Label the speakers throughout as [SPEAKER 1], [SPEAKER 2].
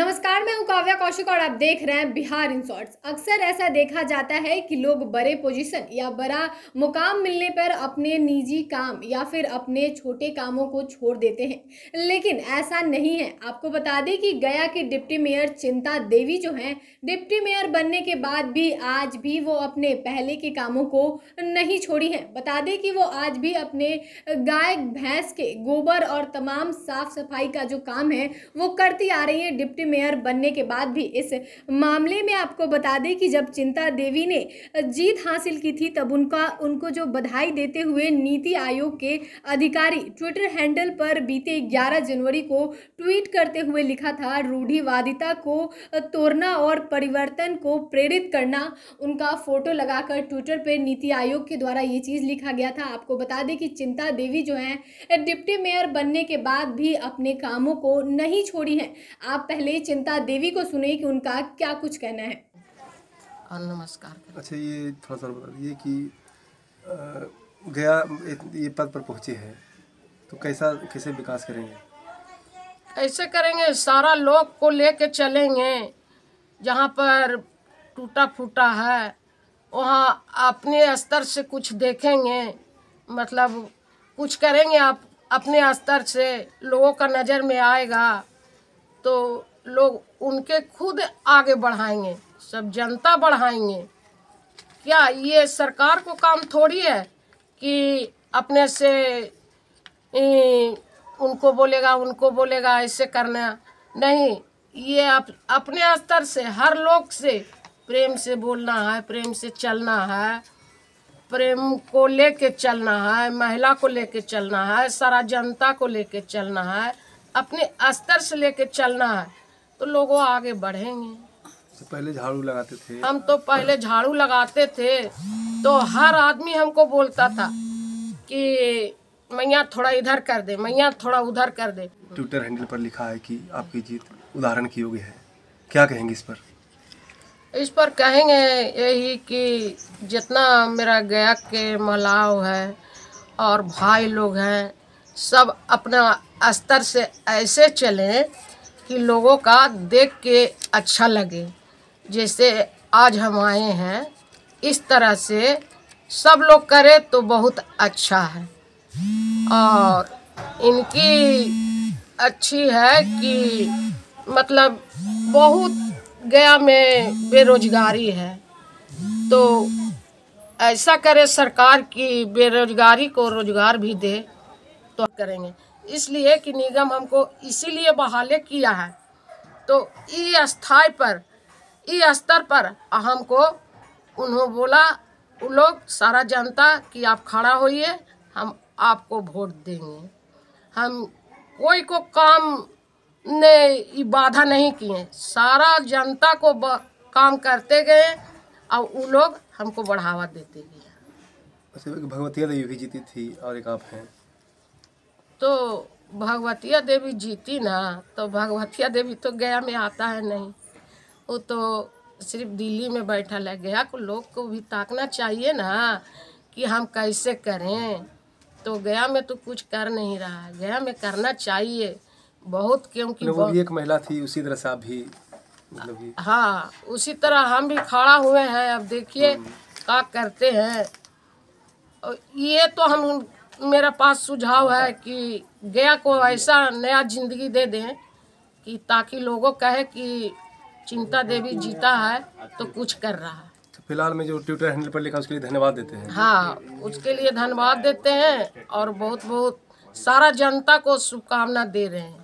[SPEAKER 1] नमस्कार मैं हूं काव्या कौशिक और आप देख रहे हैं बिहार इन अक्सर ऐसा देखा जाता है कि लोग बड़े पोजीशन या बड़ा मुकाम मिलने पर अपने निजी काम या फिर अपने छोटे कामों को छोड़ देते हैं लेकिन ऐसा नहीं है आपको बता दें कि गया के डिप्टी मेयर चिंता देवी जो हैं डिप्टी मेयर बनने के बाद भी आज भी वो अपने पहले के कामों को नहीं छोड़ी हैं बता दें कि वो आज भी अपने गाय भैंस के गोबर और तमाम साफ सफाई का जो काम है वो करती आ रही है डिप्टी मेयर बनने के बाद भी इस मामले में आपको बता दें कि जब चिंता देवी ने जीत हासिल की थी तब उनका उनको जो बधाई देते हुए नीति आयोग के अधिकारी ट्विटर हैंडल पर बीते 11 जनवरी को ट्वीट करते हुए लिखा था रूढ़िवादिता को तोड़ना और परिवर्तन को प्रेरित करना उनका फोटो लगाकर ट्विटर पर नीति आयोग के द्वारा ये चीज़ लिखा गया था आपको बता दें कि चिंता देवी जो हैं डिप्टी मेयर बनने के बाद भी अपने कामों को नहीं छोड़ी हैं आप पहले पहले चिंता देवी को सुने कि उनका क्या कुछ कहना है
[SPEAKER 2] नमस्कार
[SPEAKER 1] अच्छा ये थोड़ा सा ये कि गया ये पद पर पहुँचे हैं तो कैसा कैसे विकास करेंगे
[SPEAKER 2] कैसे करेंगे सारा लोग को लेके चलेंगे जहाँ पर टूटा फूटा है वहाँ अपने स्तर से कुछ देखेंगे मतलब कुछ करेंगे आप अपने स्तर से लोगों का नज़र में आएगा तो लोग उनके खुद आगे बढ़ाएंगे सब जनता बढ़ाएंगे क्या ये सरकार को काम थोड़ी है कि अपने से उनको बोलेगा उनको बोलेगा ऐसे करना नहीं ये अप, अपने स्तर से हर लोग से प्रेम से बोलना है प्रेम से चलना है प्रेम को लेके चलना है महिला को लेके चलना है सारा जनता को लेके चलना है अपने स्तर से लेके चलना है तो लोग आगे बढ़ेंगे
[SPEAKER 1] तो पहले झाड़ू लगाते थे हम
[SPEAKER 2] तो पहले झाड़ू लगाते थे तो हर आदमी हमको बोलता था कि मैया थोड़ा इधर कर दे मैया थोड़ा उधर कर दे
[SPEAKER 1] ट्विटर हैंडल पर लिखा है कि आपकी जीत उदाहरण की योग्य है क्या कहेंगे इस पर
[SPEAKER 2] इस पर कहेंगे यही कि जितना मेरा गया के मलाव है और भाई लोग हैं सब अपना स्तर से ऐसे चलें कि लोगों का देख के अच्छा लगे जैसे आज हम आए हैं इस तरह से सब लोग करें तो बहुत अच्छा है और इनकी अच्छी है कि मतलब बहुत गया में बेरोजगारी है तो ऐसा करे सरकार की बेरोजगारी को रोजगार भी दे तो करेंगे इसलिए कि निगम हमको इसीलिए बहाले किया है तो ई स्थाई पर ई स्तर पर हमको उन्होंने बोला उन लोग सारा जनता कि आप खड़ा होइए हम आपको वोट देंगे हम कोई को काम ने बाधा नहीं किए सारा जनता को काम करते गए और वो लोग हमको बढ़ावा देते
[SPEAKER 1] गए भगवती देवी भी जीती थी और एक आप हैं
[SPEAKER 2] तो भगवतिया देवी जीती ना तो भगवतिया देवी तो गया में आता है नहीं वो तो सिर्फ दिल्ली में बैठा लग गया को लोग को भी ताकना चाहिए ना कि हम कैसे करें तो गया में तो कुछ कर नहीं रहा गया में करना चाहिए बहुत क्योंकि वो भी एक
[SPEAKER 1] महिला थी उसी तरह से आप भी मतलब
[SPEAKER 2] हाँ उसी तरह हम भी खड़ा हुए हैं अब देखिए हम्म। क्या करते हैं ये तो हम मेरा पास सुझाव है कि गया को ऐसा नया जिंदगी दे दें कि ताकि लोगों कहे कि चिंता देवी जीता है तो कुछ कर रहा है
[SPEAKER 1] तो फिलहाल में जो ट्विटर हैंडल पर लिखा उसके लिए धन्यवाद देते हैं
[SPEAKER 2] हाँ उसके लिए धन्यवाद देते हैं और बहुत बहुत सारा जनता को शुभकामना दे रहे हैं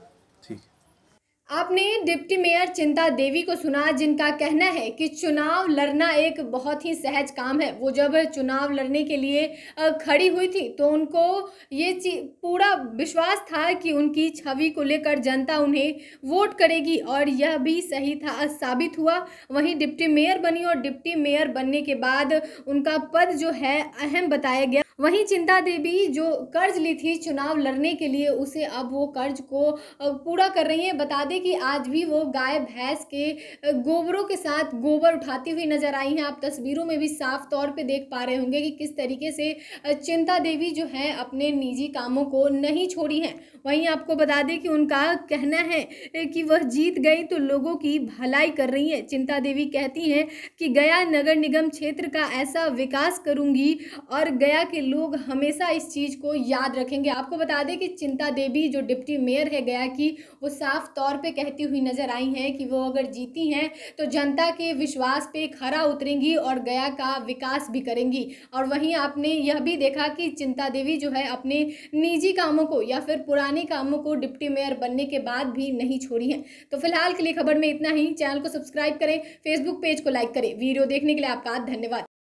[SPEAKER 2] आपने डिप्टी मेयर चिंता देवी को सुना जिनका कहना है कि चुनाव
[SPEAKER 1] लड़ना एक बहुत ही सहज काम है वो जब चुनाव लड़ने के लिए खड़ी हुई थी तो उनको ये पूरा विश्वास था कि उनकी छवि को लेकर जनता उन्हें वोट करेगी और यह भी सही था साबित हुआ वहीं डिप्टी मेयर बनी और डिप्टी मेयर बनने के बाद उनका पद जो है अहम बताया गया वहीं चिंता देवी जो कर्ज ली थी चुनाव लड़ने के लिए उसे अब वो कर्ज को पूरा कर रही हैं बता दें कि आज भी वो गाय भैंस के गोबरों के साथ गोबर उठाती हुई नजर आई हैं आप तस्वीरों में भी साफ तौर पे देख पा रहे होंगे कि किस तरीके से चिंता देवी जो है अपने निजी कामों को नहीं छोड़ी हैं वहीं आपको बता दें कि उनका कहना है कि वह जीत गई तो लोगों की भलाई कर रही हैं चिंता देवी कहती हैं कि गया नगर निगम क्षेत्र का ऐसा विकास करूँगी और गया के लोग हमेशा इस चीज़ को याद रखेंगे आपको बता दें कि चिंता देवी जो डिप्टी मेयर है गया की वो साफ तौर पे कहती हुई नज़र आई हैं कि वो अगर जीती हैं तो जनता के विश्वास पे खरा उतरेंगी और गया का विकास भी करेंगी और वहीं आपने यह भी देखा कि चिंता देवी जो है अपने निजी कामों को या फिर पुराने कामों को डिप्टी मेयर बनने के बाद भी नहीं छोड़ी हैं तो फिलहाल के लिए खबर में इतना ही चैनल को सब्सक्राइब करें फेसबुक पेज को लाइक करें वीडियो देखने के लिए आपका धन्यवाद